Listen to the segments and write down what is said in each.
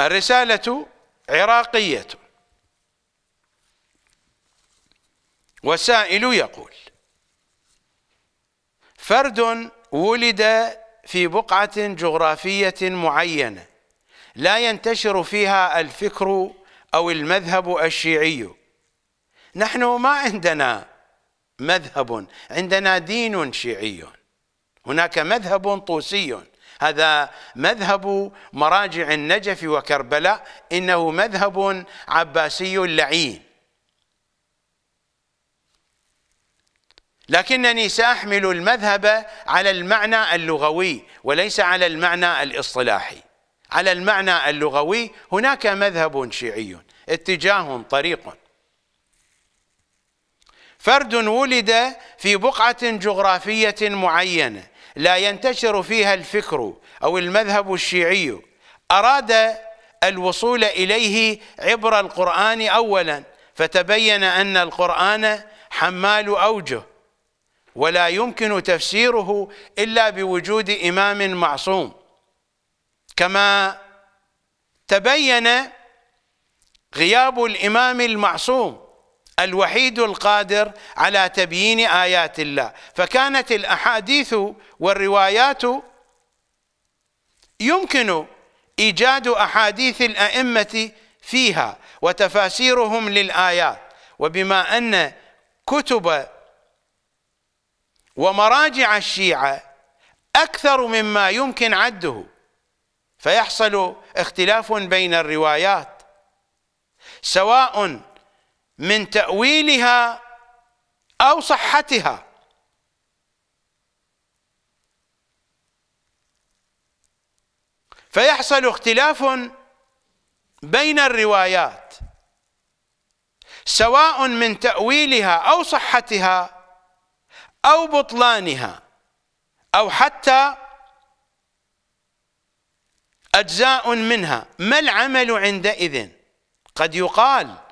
الرسالة عراقية والسائل يقول فرد ولد في بقعة جغرافية معينة لا ينتشر فيها الفكر أو المذهب الشيعي نحن ما عندنا مذهب عندنا دين شيعي هناك مذهب طوسي هذا مذهب مراجع النجف وكربلاء إنه مذهب عباسي لعين لكنني سأحمل المذهب على المعنى اللغوي وليس على المعنى الاصطلاحي على المعنى اللغوي هناك مذهب شيعي اتجاه طريق فرد ولد في بقعة جغرافية معينة لا ينتشر فيها الفكر أو المذهب الشيعي أراد الوصول إليه عبر القرآن أولا فتبين أن القرآن حمال أوجه ولا يمكن تفسيره إلا بوجود إمام معصوم كما تبين غياب الإمام المعصوم الوحيد القادر على تبيين آيات الله فكانت الأحاديث والروايات يمكن إيجاد أحاديث الأئمة فيها وتفاسيرهم للآيات وبما أن كتب ومراجع الشيعة أكثر مما يمكن عده فيحصل اختلاف بين الروايات سواء من تأويلها أو صحتها فيحصل اختلاف بين الروايات سواء من تأويلها أو صحتها أو بطلانها أو حتى أجزاء منها ما العمل عندئذ قد يقال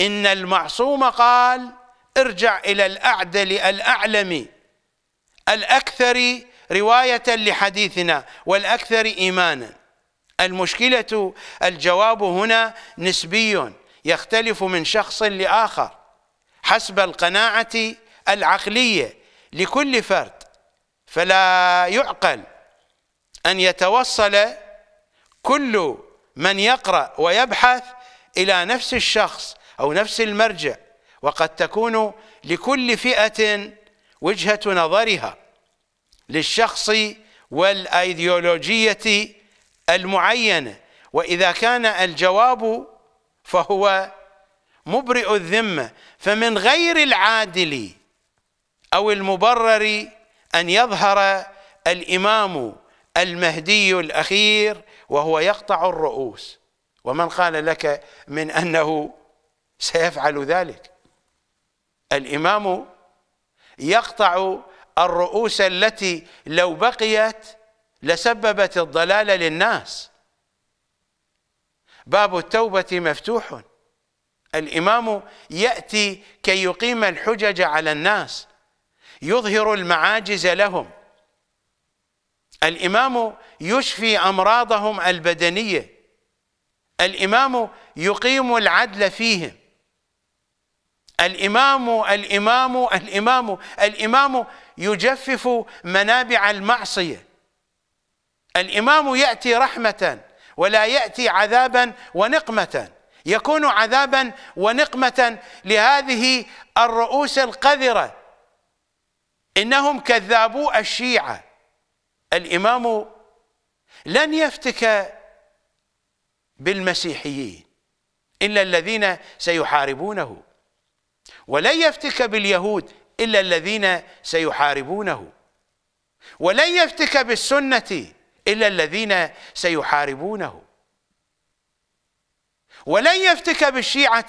إن المعصوم قال ارجع إلى الأعدل الأعلم الأكثر رواية لحديثنا والأكثر إيمانا المشكلة الجواب هنا نسبي يختلف من شخص لآخر حسب القناعة العقلية لكل فرد فلا يعقل أن يتوصل كل من يقرأ ويبحث إلى نفس الشخص أو نفس المرجع وقد تكون لكل فئة وجهة نظرها للشخص والأيديولوجية المعينة وإذا كان الجواب فهو مبرئ الذمة فمن غير العادل أو المبرر أن يظهر الإمام المهدي الأخير وهو يقطع الرؤوس ومن قال لك من أنه سيفعل ذلك الإمام يقطع الرؤوس التي لو بقيت لسببت الضلال للناس باب التوبة مفتوح الإمام يأتي كي يقيم الحجج على الناس يظهر المعاجز لهم الإمام يشفي أمراضهم البدنية الإمام يقيم العدل فيهم الإمام الإمام الإمام الإمام يجفف منابع المعصية الإمام يأتي رحمة ولا يأتي عذابا ونقمة يكون عذابا ونقمة لهذه الرؤوس القذرة إنهم كذابو الشيعة الإمام لن يفتك بالمسيحيين إلا الذين سيحاربونه ولن يفتك باليهود إلا الذين سيحاربونه ولن يفتك بالسنة إلا الذين سيحاربونه ولن يفتك بالشيعة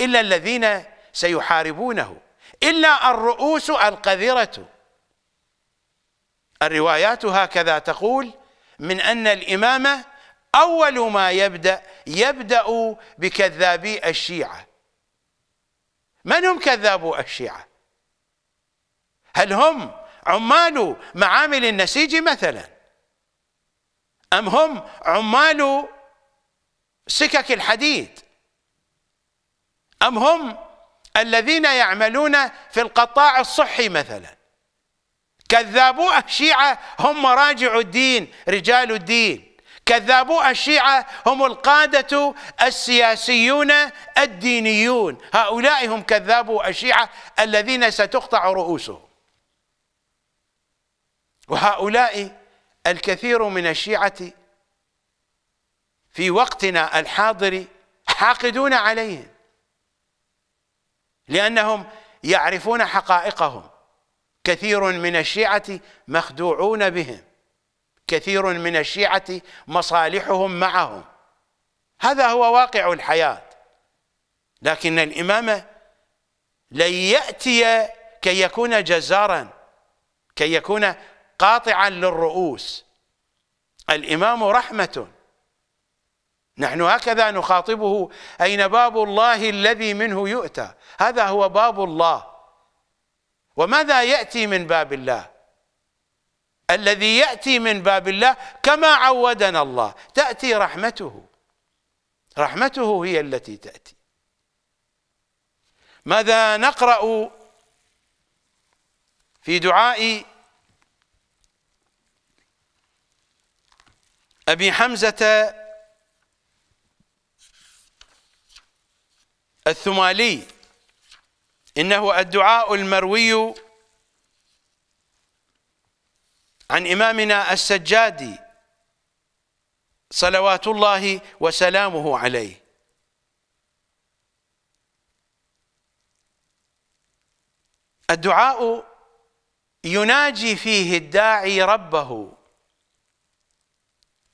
إلا الذين سيحاربونه إلا الرؤوس القذرة الروايات هكذا تقول من أن الإمامة أول ما يبدأ يبدأ بكذابي الشيعة من هم كذابو الشيعة هل هم عمال معامل النسيج مثلا أم هم عمال سكك الحديد أم هم الذين يعملون في القطاع الصحي مثلا كذابو الشيعة هم مراجع الدين رجال الدين كذابو الشيعة هم القادة السياسيون الدينيون هؤلاء هم كذابو الشيعة الذين ستقطع رؤوسهم وهؤلاء الكثير من الشيعة في وقتنا الحاضر حاقدون عليهم لأنهم يعرفون حقائقهم كثير من الشيعة مخدوعون بهم كثير من الشيعة مصالحهم معهم هذا هو واقع الحياة لكن الإمامة لن يأتي كي يكون جزارا كي يكون قاطعا للرؤوس الإمام رحمة نحن هكذا نخاطبه أين باب الله الذي منه يؤتى هذا هو باب الله وماذا يأتي من باب الله الذي يأتي من باب الله كما عودنا الله تأتي رحمته رحمته هي التي تأتي ماذا نقرأ في دعاء أبي حمزة الثمالي إنه الدعاء المروي عن إمامنا السجادي صلوات الله وسلامه عليه الدعاء يناجي فيه الداعي ربه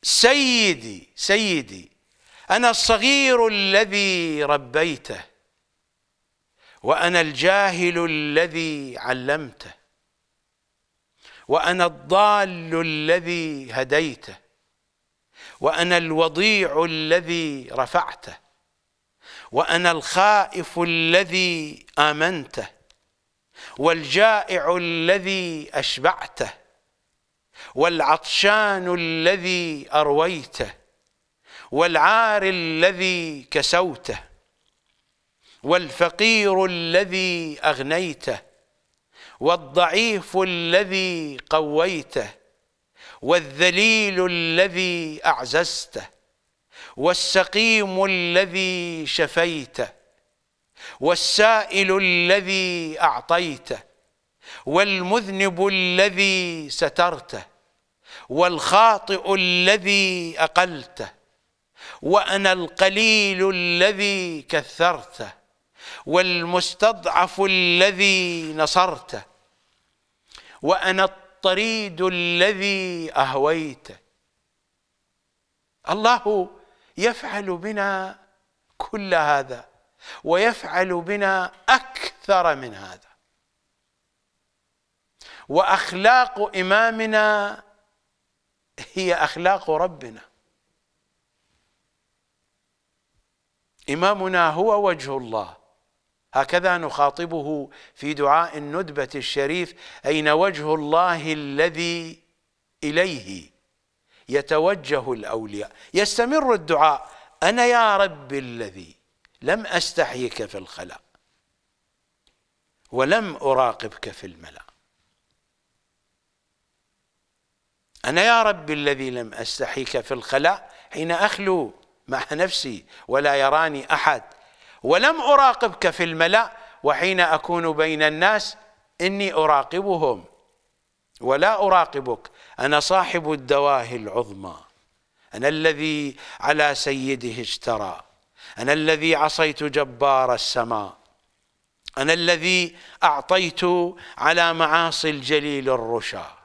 سيدي سيدي أنا الصغير الذي ربيته وأنا الجاهل الذي علمته وانا الضال الذي هديته وانا الوضيع الذي رفعته وانا الخائف الذي امنته والجائع الذي اشبعته والعطشان الذي ارويته والعار الذي كسوته والفقير الذي اغنيته والضعيف الذي قويته والذليل الذي اعززته والسقيم الذي شفيته والسائل الذي اعطيته والمذنب الذي سترته والخاطئ الذي اقلته وانا القليل الذي كثرته والمستضعف الذي نصرته وانا الطريد الذي اهويته الله يفعل بنا كل هذا ويفعل بنا اكثر من هذا واخلاق امامنا هي اخلاق ربنا امامنا هو وجه الله هكذا نخاطبه في دعاء الندبة الشريف أين وجه الله الذي إليه يتوجه الأولياء يستمر الدعاء أنا يا رب الذي لم أستحيك في الخلاء ولم أراقبك في الملأ أنا يا رب الذي لم أستحيك في الخلاء حين أخلو مع نفسي ولا يراني أحد ولم أراقبك في الملأ وحين أكون بين الناس إني أراقبهم ولا أراقبك أنا صاحب الدواهي العظمى أنا الذي على سيده اشترى أنا الذي عصيت جبار السماء أنا الذي أعطيت على معاصي الجليل الرشا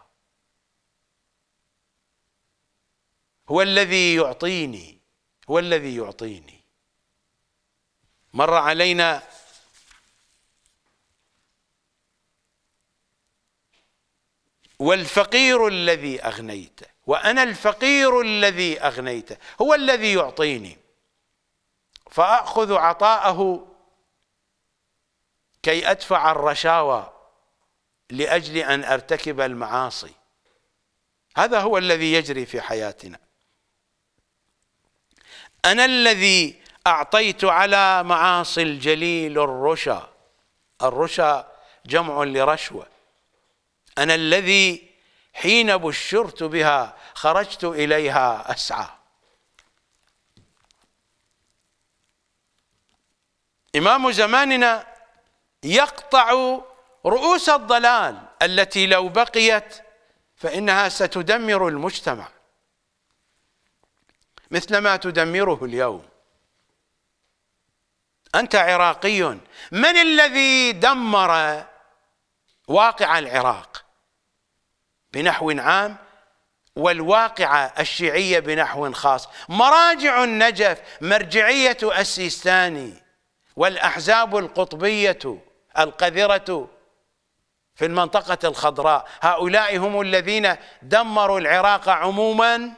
هو الذي يعطيني هو الذي يعطيني مر علينا والفقير الذي أغنيته وأنا الفقير الذي أغنيته هو الذي يعطيني فأخذ عطاءه كي أدفع الرشاوى لأجل أن أرتكب المعاصي هذا هو الذي يجري في حياتنا أنا الذي أعطيت على معاصي الجليل الرشا الرشا جمع لرشوة أنا الذي حين بشرت بها خرجت إليها أسعى إمام زماننا يقطع رؤوس الضلال التي لو بقيت فإنها ستدمر المجتمع مثلما تدمره اليوم أنت عراقي من الذي دمر واقع العراق بنحو عام والواقعة الشيعية بنحو خاص مراجع النجف مرجعية السيستاني والأحزاب القطبية القذرة في المنطقة الخضراء هؤلاء هم الذين دمروا العراق عموما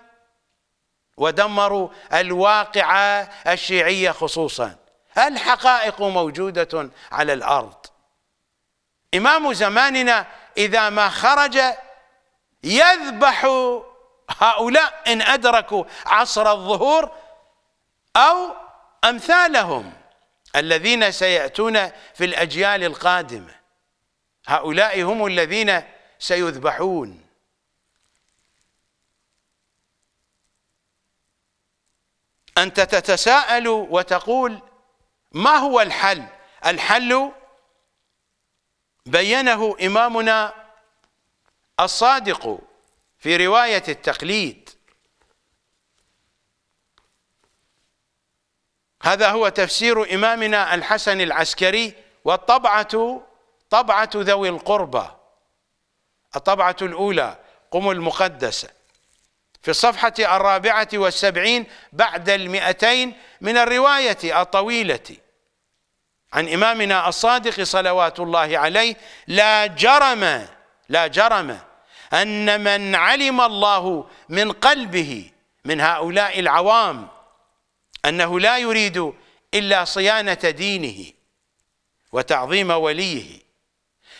ودمروا الواقعة الشيعية خصوصا الحقائق موجودة على الأرض إمام زماننا إذا ما خرج يذبح هؤلاء إن أدركوا عصر الظهور أو أمثالهم الذين سيأتون في الأجيال القادمة هؤلاء هم الذين سيذبحون أنت تتساءل وتقول ما هو الحل الحل بينه إمامنا الصادق في رواية التقليد هذا هو تفسير إمامنا الحسن العسكري والطبعة طبعة ذوي القربى الطبعة الأولى قم المقدسة في الصفحة الرابعة والسبعين بعد المئتين من الرواية الطويلة عن إمامنا الصادق صلوات الله عليه لا جرم لا جرم أن من علم الله من قلبه من هؤلاء العوام أنه لا يريد إلا صيانة دينه وتعظيم وليه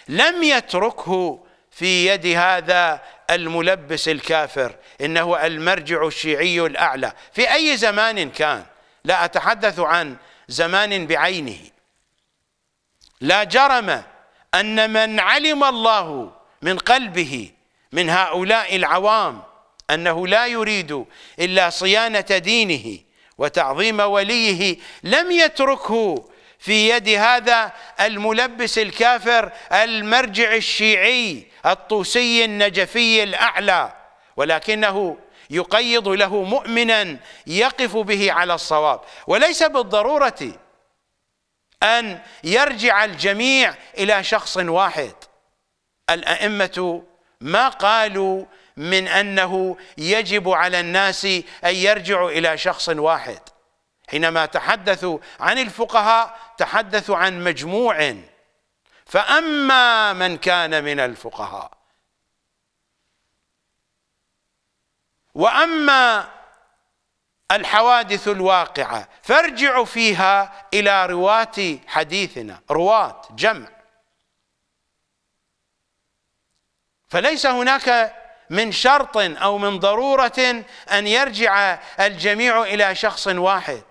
لم يتركه في يد هذا الملبس الكافر إنه المرجع الشيعي الأعلى في أي زمان كان لا أتحدث عن زمان بعينه لا جرم أن من علم الله من قلبه من هؤلاء العوام أنه لا يريد إلا صيانة دينه وتعظيم وليه لم يتركه في يد هذا الملبس الكافر المرجع الشيعي الطوسي النجفي الأعلى ولكنه يقيض له مؤمنا يقف به على الصواب وليس بالضرورة أن يرجع الجميع إلى شخص واحد الأئمة ما قالوا من أنه يجب على الناس أن يرجعوا إلى شخص واحد حينما تحدثوا عن الفقهاء تحدثوا عن مجموع فأما من كان من الفقهاء وأما الحوادث الواقعة فارجعوا فيها إلى رواة حديثنا رواة جمع فليس هناك من شرط أو من ضرورة أن يرجع الجميع إلى شخص واحد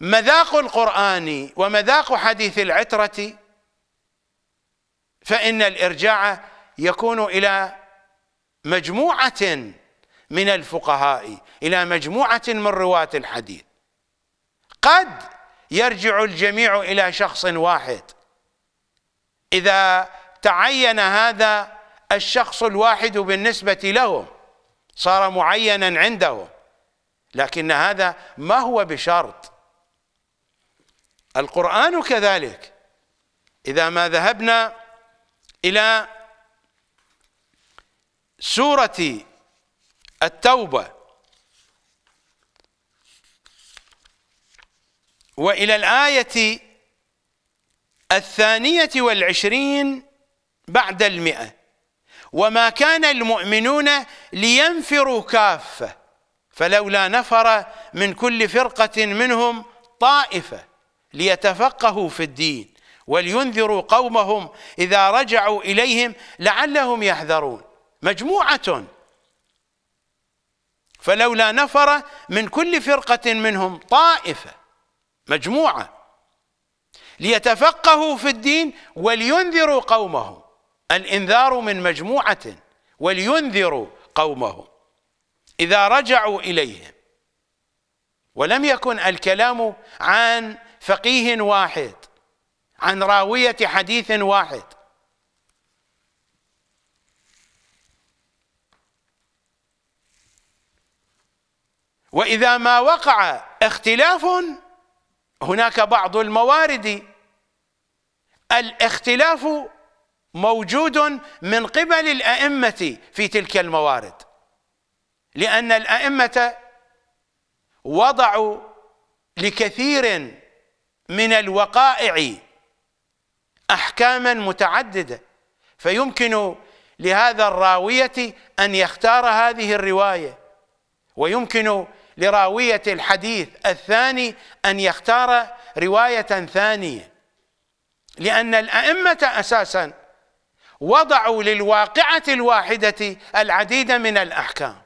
مذاق القرآن ومذاق حديث العترة فإن الإرجاع يكون إلى مجموعة من الفقهاء إلى مجموعة من رواة الحديث قد يرجع الجميع إلى شخص واحد إذا تعين هذا الشخص الواحد بالنسبة لهم صار معينا عندهم لكن هذا ما هو بشرط القرآن كذلك إذا ما ذهبنا إلى سورة التوبة وإلى الآية الثانية والعشرين بعد المئة وما كان المؤمنون لينفروا كافة فلولا نفر من كل فرقة منهم طائفة ليتفقهوا في الدين ولينذروا قومهم إذا رجعوا إليهم لعلهم يحذرون مجموعة فلولا نفر من كل فرقة منهم طائفة مجموعة ليتفقهوا في الدين ولينذروا قومهم الإنذار من مجموعة ولينذروا قومهم إذا رجعوا إليهم ولم يكن الكلام عن فقيه واحد عن راوية حديث واحد وإذا ما وقع اختلاف هناك بعض الموارد الاختلاف موجود من قبل الأئمة في تلك الموارد لأن الأئمة وضعوا لكثير من الوقائع احكاما متعدده فيمكن لهذا الراويه ان يختار هذه الروايه ويمكن لراويه الحديث الثاني ان يختار روايه ثانيه لان الائمه اساسا وضعوا للواقعه الواحده العديد من الاحكام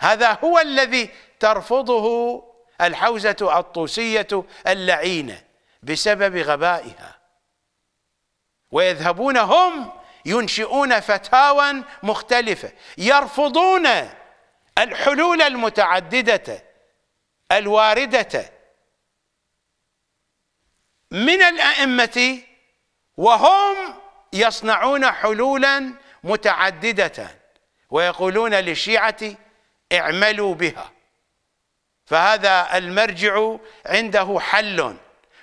هذا هو الذي ترفضه الحوزة الطوسية اللعينة بسبب غبائها ويذهبون هم ينشئون فتاوى مختلفة يرفضون الحلول المتعددة الواردة من الأئمة وهم يصنعون حلولا متعددة ويقولون للشيعة اعملوا بها فهذا المرجع عنده حل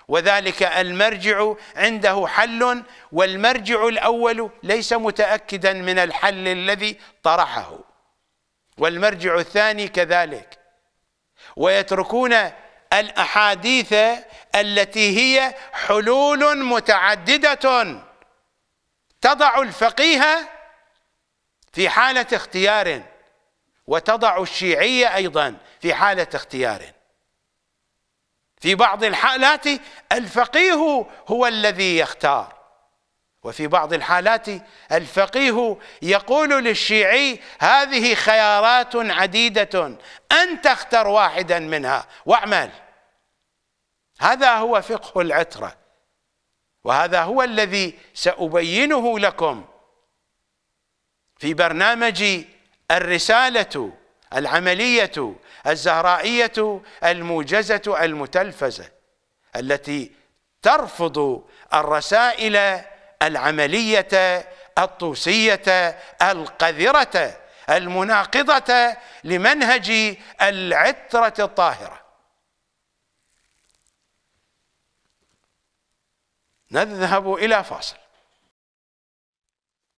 وذلك المرجع عنده حل والمرجع الاول ليس متاكدا من الحل الذي طرحه والمرجع الثاني كذلك ويتركون الاحاديث التي هي حلول متعدده تضع الفقيه في حاله اختيار وتضع الشيعية أيضا في حالة اختيار في بعض الحالات الفقيه هو الذي يختار وفي بعض الحالات الفقيه يقول للشيعي هذه خيارات عديدة أنت اختر واحدا منها واعمل هذا هو فقه العترة وهذا هو الذي سأبينه لكم في برنامجي الرسالة العملية الزهرائية الموجزة المتلفزة التي ترفض الرسائل العملية الطوسية القذرة المناقضة لمنهج العترة الطاهرة نذهب إلى فاصل